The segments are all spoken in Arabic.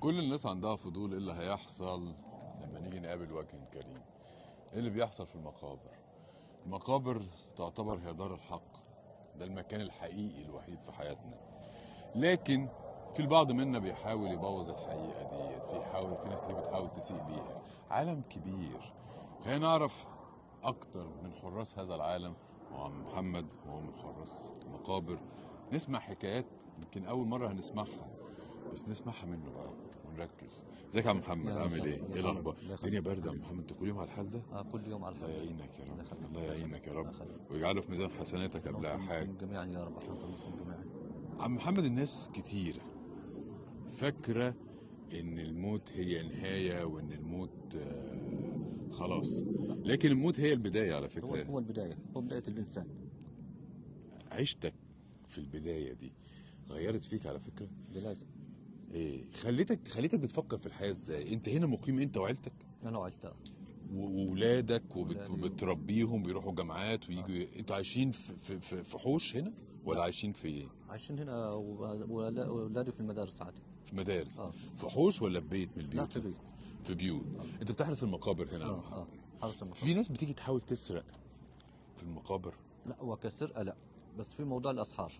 كل الناس عندها فضول ايه اللي هيحصل لما نيجي نقابل وجه كريم ايه اللي بيحصل في المقابر المقابر تعتبر هي دار الحق ده المكان الحقيقي الوحيد في حياتنا لكن في البعض منا بيحاول يبوظ الحقيقه ديت في حاول في ناس كتير بتحاول تسيء ليها عالم كبير خلينا نعرف اكتر من حراس هذا العالم وعم محمد وهو من حراس المقابر نسمع حكايات يمكن اول مره هنسمعها بس نسمعها منه بقى ونركز ازيك يا عم محمد عامل ايه ايه الاخبار الدنيا بارده يا محمد انت كل يوم على الحال ده اه كل يوم على الحال الله يعينك يا رب الله يعينك يا رب ويجعله في ميزان حسناتك قبل حاجه جميعا يا رب جميعا عم محمد الناس كتير فاكره ان الموت هي نهايه وان الموت آه، خلاص لكن الموت هي البدايه على فكره هو البدايه هو بدايه الانسان عشتك في البدايه دي غيرت فيك على فكره ده لازم إيه خليتك خليتك بتفكر في الحياه ازاي انت هنا مقيم انت وعيلتك انا وعيلتي واولادك وبتربيهم بيروحوا جامعات آه. ويجوا آه. انتوا عايشين في, في, في حوش هنا ولا عايشين في ايه؟ عايشين هنا واولادي في المدارس عادي في مدارس آه. في حوش ولا في بيت من البيوت؟ لا في بيت في بيوت آه. انت بتحرس المقابر هنا اه اه حرس المقابر في ناس بتيجي تحاول تسرق في المقابر لا هو كسرقه لا بس في موضوع الاسحار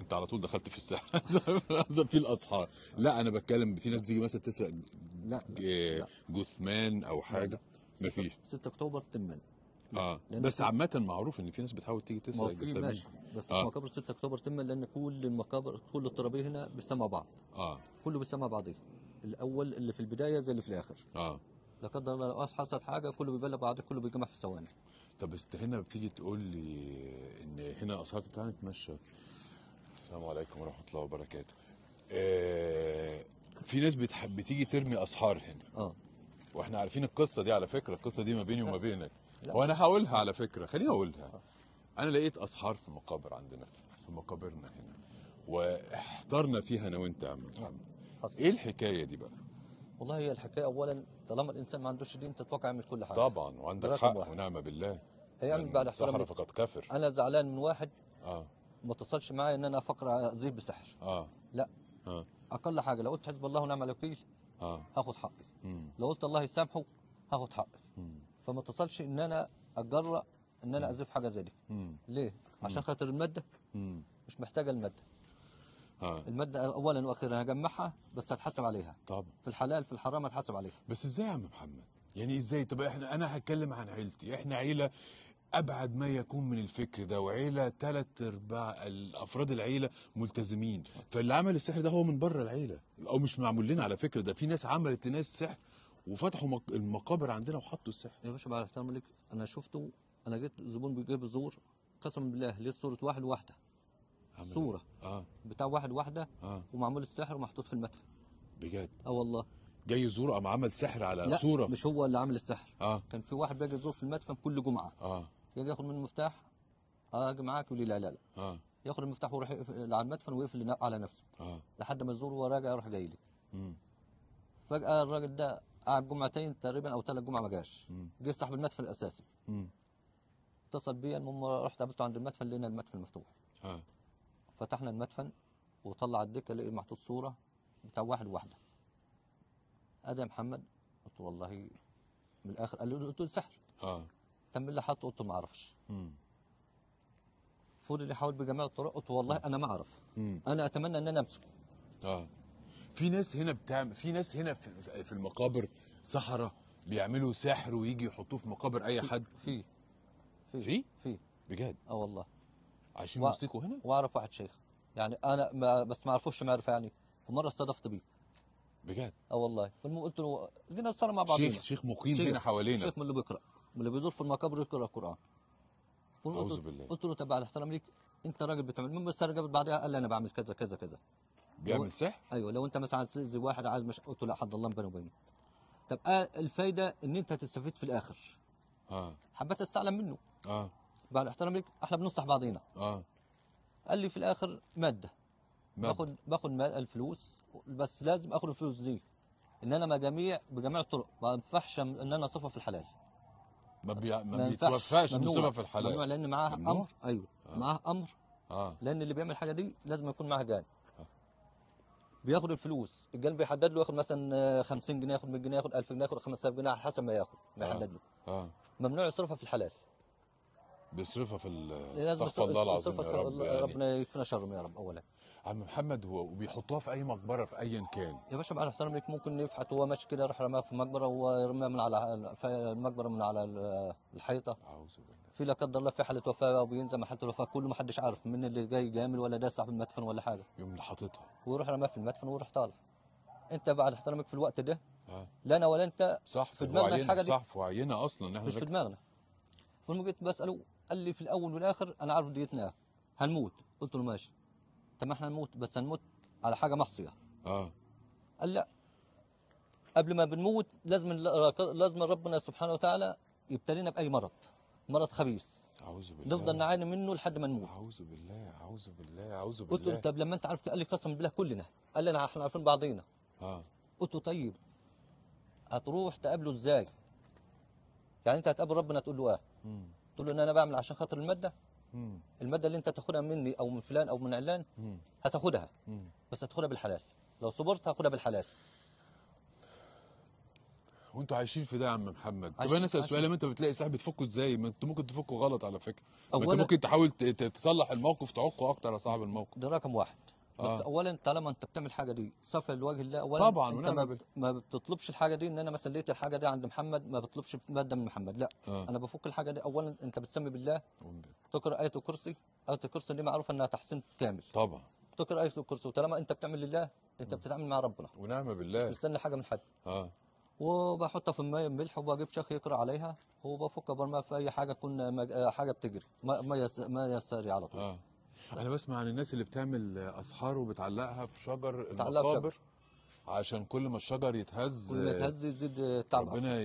انت على طول دخلت في السحر ده في الاسحار لا انا بتكلم في ناس بتيجي مثلا تسرق لا, لا. جثمان او حاجه ما فيش 6 اكتوبر تمن اه بس عامة معروف ان في ناس بتحاول تيجي تسرق الجثمان ماشي بس آه. مقابر 6 اكتوبر تمن لان كل المقابر كل الترابيه هنا بيسمع بعض اه كله بيسمع بعضيه الاول اللي في البدايه زي اللي في الاخر اه لا قدر الله لو حصلت حاجه كله بيبلغ بعض كله بيتجمع في ثواني طب بس هنا بتيجي تقول لي ان هنا اسعار بتاعنا نتمشى السلام عليكم ورحمه الله وبركاته آه في ناس بتحب بتيجي ترمي اسحار هنا اه واحنا عارفين القصه دي على فكره القصه دي ما بيني وما بينك وانا هقولها على فكره خليني اقولها آه. انا لقيت اسحار في مقابر عندنا في مقابرنا هنا واحترنا فيها انا وانت يا عم محمد نعم. ايه الحكايه دي بقى والله هي الحكايه اولا طالما الانسان ما عندوش دين تتوقع يعمل كل حاجه طبعا وعندك حق ونعمه بالله هيعمل بعد يعني سحر فقد كفر انا زعلان من واحد اه ما اتصلش معايا ان انا افكر اذيب بسحر اه لا اه اقل حاجه لو قلت حسب الله ونعم الوكيل اه هاخد حقي مم. لو قلت الله يسامحه هاخد حقي مم. فما اتصلش ان انا اتجرأ ان انا اذيب حاجه زي دي مم. ليه؟ عشان خاطر الماده مم. مش محتاجه الماده آه. الماده اولا واخيرا هجمعها بس هتحاسب عليها طب في الحلال في الحرام هتحاسب عليها بس ازاي يا عم محمد يعني ازاي طب احنا انا هتكلم عن عيلتي احنا عيله ابعد ما يكون من الفكر ده وعيله ثلاث ارباع افراد العيله ملتزمين فاللي عمل السحر ده هو من بره العيله او مش معمول لنا على فكره ده في ناس عملت ناس سحر وفتحوا المقابر عندنا وحطوا السحر يا باشا بعد لك انا شفته انا جيت زبون بيجيب زور قسم بالله ليه صوره واحد واحده صوره اه بتاع واحد واحده آه. ومعمول السحر ومحطوط في المدفن بجد اه والله جاي يزور قام عمل سحر على لا صوره مش هو اللي عامل السحر آه. كان في واحد بيجي يزور في المدفن كل جمعه اه كان يعني ياخذ من المفتاح اه معاك يقول لي لا لا لا آه. ياخذ المفتاح ويروح على المدفن ويقفل على نفسه آه. لحد ما يزور وراجع يروح جاي لي فجاه الراجل ده قعد جمعتين تقريبا او ثلاث جمعه ما جاش جه صاحب المدفن الاساسي مم. اتصل بيا المهم رحت قابلته عند المدفن لقينا المدفن مفتوح آه. فتحنا المدفن وطلع الدكه لقي محطوط صوره بتاع واحد وواحده ادي يا محمد قلت والله من الاخر قال لي قلت له سحر اه تم اللي حاطه قلت ما اعرفش اللي حاول بجميع الطرق قلت والله انا ما اعرف انا اتمنى ان انا امسكه اه في ناس هنا بتعمل في ناس هنا في, في المقابر سحره بيعملوا سحر ويجي يحطوه في مقابر اي حد في في في في بجد اه والله عايشين و... مستيكو هنا واعرف واحد شيخ يعني انا ما بس ما اعرفوش معرفه يعني فمره استضفت بيه بجد اه والله فالمهم قلت له جينا صرنا مع بعض شيخ شيخ مقيم هنا حوالينا شيخ من اللي بيقرا اللي بيدور في المقابر يقرا القران اعوذ بالله قلت له طب بعد احترام ليك انت راجل بتعمل مين بس جابت بعدها قال لي انا بعمل كذا كذا كذا بيعمل سحر؟ ايوه لو انت مثلا عايز تاذي واحد عايز مش قلت له لا حد الله بيني وبينك طب آه، الفايده ان انت هتستفيد في الاخر اه حبيت استعلم منه اه بعد احترام ليك احنا بننصح بعضينا اه قال لي في الاخر ماده مادة. باخد باخد الفلوس بس لازم اخد الفلوس دي ان انا ما جميع بجميع الطرق ما ينفعش ان انا اصرفها في الحلال ما, بي... ما, بيتوفاش بصفه في الحلال ممنوع لان معاه ممنوع؟ امر ايوه آه. معاه امر آه. لان اللي بيعمل الحاجه دي لازم يكون معاه جان آه. بياخد الفلوس الجان بيحدد له ياخد مثلا 50 آه، جنيه ياخد 100 جنيه ياخد 1000 جنيه ياخد 5000 جنيه على حسب ما ياخد بيحدد آه. له آه. آه. ممنوع يصرفها في الحلال بيصرفها في استغفر الله العظيم يا رب يعني. ربنا يكفينا شرهم يا رب اولا عم محمد هو وبيحطوها في اي مقبره في ايا كان يا باشا مع احترام ليك ممكن يفحت هو ماشي كده راح رماها في مقبره ورماها من على المقبره من على الحيطه اعوذ بالله في لا قدر الله في حاله وفاه وبينزل محله الوفاه كله ما حدش عارف مين اللي جاي جامل ولا ده صاحب المدفن ولا حاجه يوم اللي حاططها ويروح رماها في المدفن ويروح طالع انت بعد احترامك في الوقت ده آه. لا انا ولا انت صح في دماغنا الحاجه دي صح في وعينا اصلا احنا مش في دماغنا فالمهم جيت بساله قال لي في الاول والاخر انا عارف ديتنا هنموت قلت له ماشي طب ما احنا نموت بس هنموت على حاجه محصيه اه قال لا قبل ما بنموت لازم لازم ربنا سبحانه وتعالى يبتلينا باي مرض مرض خبيث اعوذ بالله نفضل نعاني منه لحد ما نموت اعوذ بالله اعوذ بالله اعوذ بالله قلت له طب لما انت عارف قال لي قسم بالله كلنا قال لي احنا عارفين بعضينا اه قلت له طيب هتروح تقابله ازاي؟ يعني انت هتقابل ربنا تقول له اه تقول له ان انا بعمل عشان خاطر الماده مم. الماده اللي انت تاخدها مني او من فلان او من علان هتاخدها مم. بس هتاخدها بالحلال لو صبرت هاخدها بالحلال وانتوا عايشين في ده يا عم محمد طب انا اسال سؤال انت بتلاقي صاحب بتفكه ازاي ما انت ممكن تفكه غلط على فكره ما انت ممكن تحاول تصلح الموقف تعقه اكتر يا صاحب الموقف ده رقم واحد بس آه. اولا طالما انت بتعمل الحاجه دي صافية لوجه الله اولا طبعا انت ما, بت... ما بتطلبش الحاجه دي ان انا مثلا لقيت الحاجه دي عند محمد ما بطلبش ماده من محمد لا آه. انا بفك الحاجه دي اولا انت بتسمي بالله تقرا ايه الكرسي ايه الكرسي دي معروفه انها تحسين كامل طبعا تقرا ايه الكرسي وطالما انت بتعمل لله انت بتتعامل مع ربنا ونعم بالله مش مستني حاجه من حد اه وبحطها في الميه الملح وبجيب شيخ يقرا عليها وبفك برميها في اي حاجه تكون حاجه بتجري ما ميه يسري على طول آه. انا بسمع عن الناس اللي بتعمل اسحار وبتعلقها في شجر المقابر عشان كل ما الشجر يتهز كل ما يتهز يزيد تعب ربنا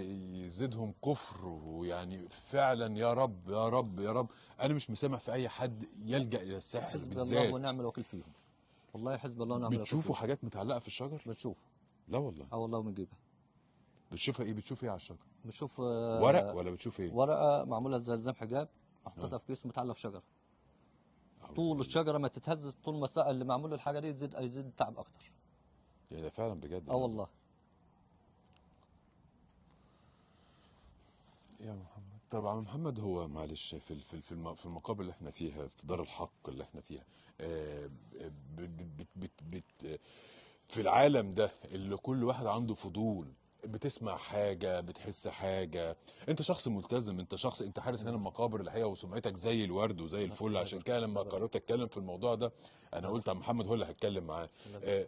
يزيدهم كفر ويعني فعلا يا رب يا رب يا رب انا مش مسامح في اي حد يلجا الى السحر بالذات حزب الله ونعم الوكيل فيهم والله حزب الله ونعم الوكيل بتشوفوا حاجات متعلقه في الشجر بتشوف لا والله اه والله بنجيبها بتشوفها ايه بتشوف ايه على الشجر بتشوف آه، ورق ولا بتشوف ايه ورقه معموله زي الزام حجاب محطوطه آه. في كيس متعلقه في شجره طول الشجره ما تتهزش طول ما اللي معمول الحاجه دي يزيد يزيد التعب اكتر إيه ده فعلا بجد اه والله يا محمد طب عم محمد هو معلش في في في المقابر اللي احنا فيها في دار الحق اللي احنا فيها آه، بت بت بت في العالم ده اللي كل واحد عنده فضول بتسمع حاجه بتحس حاجه انت شخص ملتزم انت شخص انت حارس هنا المقابر الحقيقه وسمعتك زي الورد وزي الفل عشان كده لما قررت اتكلم في الموضوع ده انا قلت عم محمد هو اللي هتكلم معاه آه،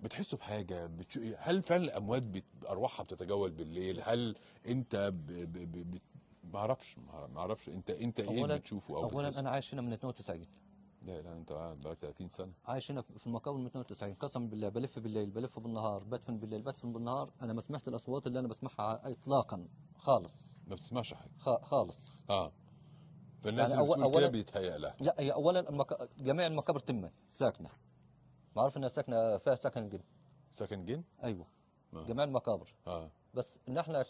بتحسوا بحاجه بتش... هل فعلا الاموات بت... ارواحها بتتجول بالليل هل انت ب... ب... ب... ما اعرفش ما اعرفش انت انت ايه اللي بتشوفه او اولا انا عايش هنا من 92 لا لا انت قاعد بقالك 30 سنه عايش هنا في المقاول من 92 قسما بالله بلف بالليل بلف بالنهار بدفن بالليل بدفن بالنهار انا ما سمعت الاصوات اللي انا بسمعها اطلاقا خالص ما بتسمعش حاجه خالص اه فالناس يعني اللي بتقول كده بيتهيأ لها لا هي اولا المك... جميع المقابر تمه ساكنه معروف انها ساكنه فيها سكن جن سكن جن؟ ايوه آه. جميع المقابر اه بس ان احنا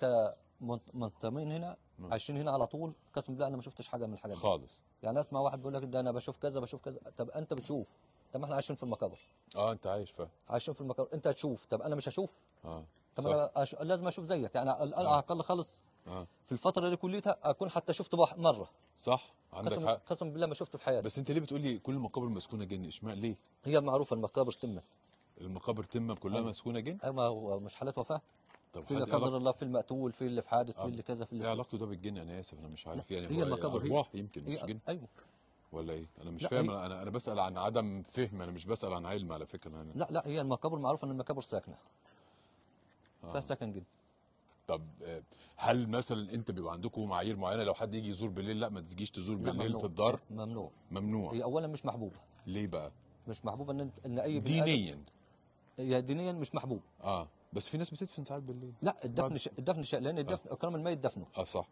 كمنتمين هنا آه. عايشين هنا على طول قسم بالله انا ما شفتش حاجه من الحاجات دي خالص يعني اسمع واحد بيقول لك ده انا بشوف كذا بشوف كذا طب انت بتشوف طب ما احنا عايشين في المقابر اه انت عايش فاهم عايشين في المقابر انت هتشوف طب انا مش هشوف اه طب انا أش... لازم اشوف زيك يعني على آه. الاقل خالص آه. في الفتره اللي كليتها اكون حتى شفت مره صح عندك قسم حق قسم بالله ما شفته في حياتي بس انت ليه بتقول لي كل المقابر مسكونه جن اشمعنى ليه هي معروفه المقابر تمه المقابر تمه كلها أيوة. مسكونه جن ايوه ما هو مش حالات وفاه طب في قدر الله في المقتول في اللي في حادث في آه. اللي كذا في اللي ايه علاقته ده بالجن انا يعني اسف انا مش عارف يعني هي هو ارواح يمكن مش جن ايوه ولا ايه انا مش فاهم انا انا بسال عن عدم فهم انا مش بسال عن علم على فكره انا لا لا هي المقابر معروفه ان المقابر ساكنه آه. ساكن جدا طب آه، هل مثلا انت بيبقى عندكم معايير معينه لو حد يجي يزور بالليل لا ما تجيش تزور بالليل الدار ممنوع ممنوع هي اولا مش محبوبه ليه بقى مش محبوبه ان ان اي دينيا هي دينيا مش محبوب اه بس في ناس بتدفن ساعات بالليل لا الدفن ش... الدفن ش... لان الدفن آه. اكرام الميت دفنه اه صح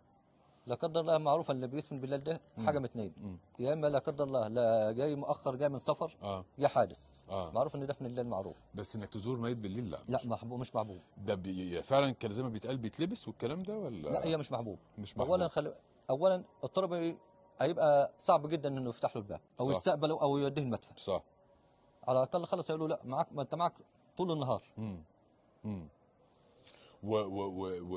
لا قدر الله معروف اللي بيدفن بالليل ده حاجه من اثنين يا اما لا قدر الله لا جاي مؤخر جاي من سفر آه. يا حادث آه. معروف ان دفن الليل معروف بس انك تزور ميت بالليل لا لا مش محبوب مش محبوب ده بي... فعلا كان زي ما بيتقال بيتلبس والكلام ده ولا لا هي مش محبوب مش محبوب اولا خل... اولا الطلبه هيبقى صعب جدا انه يفتح له الباب او يستقبله او يوديه المدفن صح على الاقل خلص يقول له لا معاك ما انت معاك طول النهار مم. و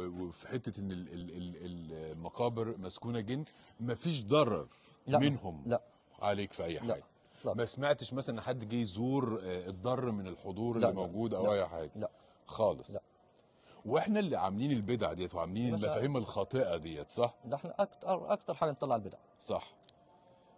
وفي حته ان ال ال المقابر مسكونه جن مفيش ضرر لا منهم لا عليك في اي حاجه لا لا ما سمعتش مثلا حد جه يزور آه، الضر من الحضور اللي موجود او اي حاجه لا خالص لا واحنا اللي عاملين البدع ديت وعاملين المفاهيم الخاطئه ديت صح؟ ده احنا اكتر اكتر حاجه نطلع البدع صح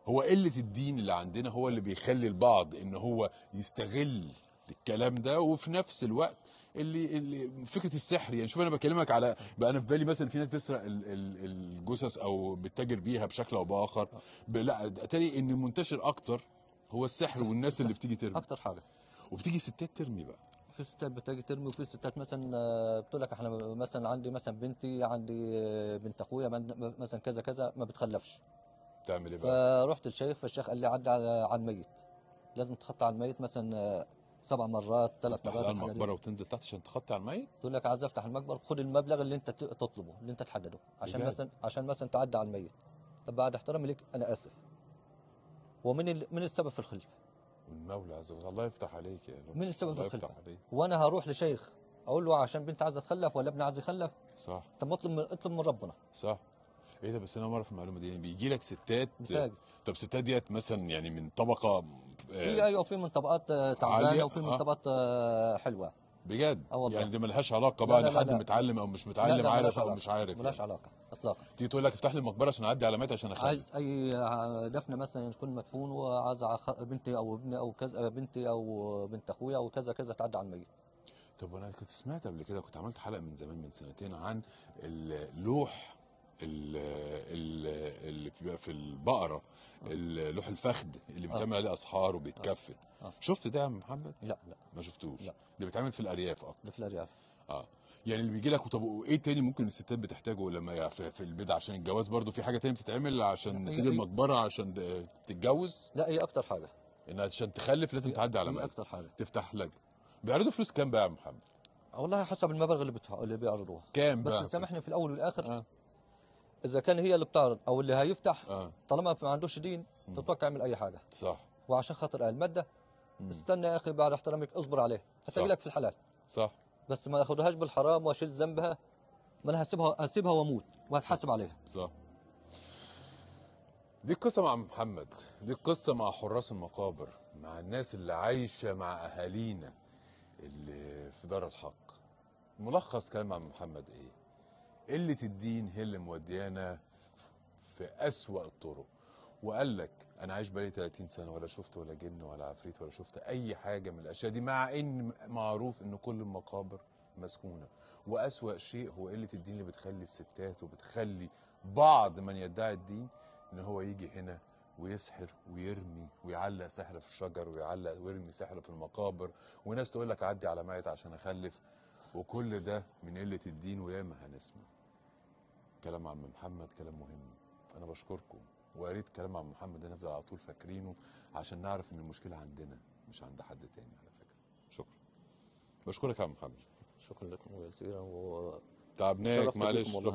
هو قله الدين اللي عندنا هو اللي بيخلي البعض ان هو يستغل الكلام ده وفي نفس الوقت اللي, اللي فكره السحر يعني شوف انا بكلمك على بقى انا في بالي مثلا في ناس بتسرق الجثث او بتتاجر بيها بشكل او باخر لا اتاري ان منتشر اكتر هو السحر والناس السحر. اللي بتيجي ترمي اكتر حاجه وبتيجي ستات ترمي بقى في ستات بتيجي ترمي وفي ستات مثلا آه، بتقول لك احنا مثلا عندي مثلا بنتي عندي آه، بنت اخويا مثلا كذا كذا ما بتخلفش تعمل ايه بقى؟ فرحت للشيخ فالشيخ قال لي عدى على الميت لازم تتخطى على الميت مثلا آه، سبع مرات ثلاث مرات على المقبره وتنزل تحت عشان تخطي على الميت تقول لك عايز افتح المقبره خد المبلغ اللي انت تطلبه اللي انت تحدده عشان بجد. مثلا عشان مثلا تعدي على الميت طب بعد احترامي ليك انا اسف ومن ال... من السبب في الخلف المولى عز وجل الله يفتح عليك يا رب من السبب في الخلف وانا هروح لشيخ اقول له عشان بنت عايزه تخلف ولا ابن عايز يخلف صح طب اطلب من اطلب من ربنا صح ايه ده بس انا ما اعرف المعلومه دي يعني بيجي لك ستات متاجي. طب ستات ديت مثلا يعني من طبقه آه، في ايوه في من طبقات آه، تعبانه وفي من آه. طبقات حلوه بجد أوضح. يعني دي ملهاش علاقه بقى ان حد لا. متعلم او مش متعلم لا لا عارف او مش عارف ملهاش يعني. علاقه اطلاقا تيجي تقول لك افتح لي المقبره عشان اعدي علامات عشان اخلي عايز اي دفنه مثلا تكون مدفون وعايز بنتي او ابني او كذا بنتي او بنت اخويا او كذا كذا تعدي على الميت طب انا كنت سمعت قبل كده كنت عملت حلقه من زمان من سنتين عن اللوح اللي بتبقى في البقره آه. لوح الفخد اللي آه. بيتعمل عليه اسحار وبيتكفن آه. شفت ده يا محمد؟ لا لا ما شفتوش لا. ده بيتعمل في الارياف اكتر ده في الارياف اه يعني اللي بيجي لك طب وايه تاني ممكن الستات بتحتاجه لما في, في عشان الجواز برضو في حاجه تاني بتتعمل عشان تيجي إيه؟ المقبره عشان تتجوز لا هي إيه اكتر حاجه ان عشان تخلف لازم إيه تعدي على مال اكتر حاجه تفتح لك بيعرضوا فلوس كام بقى يا محمد والله حسب المبلغ اللي بتح... اللي بيعرضوها كام بقى بس سامحني في الاول والاخر آه. اذا كان هي اللي بتعرض او اللي هيفتح آه. طالما ما عندوش دين تتوقع يعمل اي حاجه صح وعشان خاطر الماده استنى يا اخي بعد احترامك اصبر عليه هتجي لك في الحلال صح بس ما اخدهاش بالحرام واشيل ذنبها ما انا هسيبها هسيبها واموت وهتحاسب عليها صح دي قصه مع محمد دي قصه مع حراس المقابر مع الناس اللي عايشه مع اهالينا اللي في دار الحق ملخص كلام عم محمد ايه قله الدين هي اللي موديانا في اسوا الطرق وقال لك انا عايش بقالي 30 سنه ولا شفت ولا جن ولا عفريت ولا شفت اي حاجه من الاشياء دي مع ان معروف ان كل المقابر مسكونه واسوا شيء هو قله الدين اللي بتخلي الستات وبتخلي بعض من يدعي الدين ان هو يجي هنا ويسحر ويرمي ويعلق سحر في الشجر ويعلق ويرمي سحر في المقابر وناس تقول لك عدي على ميت عشان اخلف وكل ده من قله الدين وياما هنسمع كلام عم محمد كلام مهم انا بشكركم وقريت كلام عم محمد ده نفضل على طول فاكرينه عشان نعرف ان المشكله عندنا مش عند حد تاني على فكره شكرا بشكرك يا عم محمد شكرا لكم جزيلا و تعبناك معلش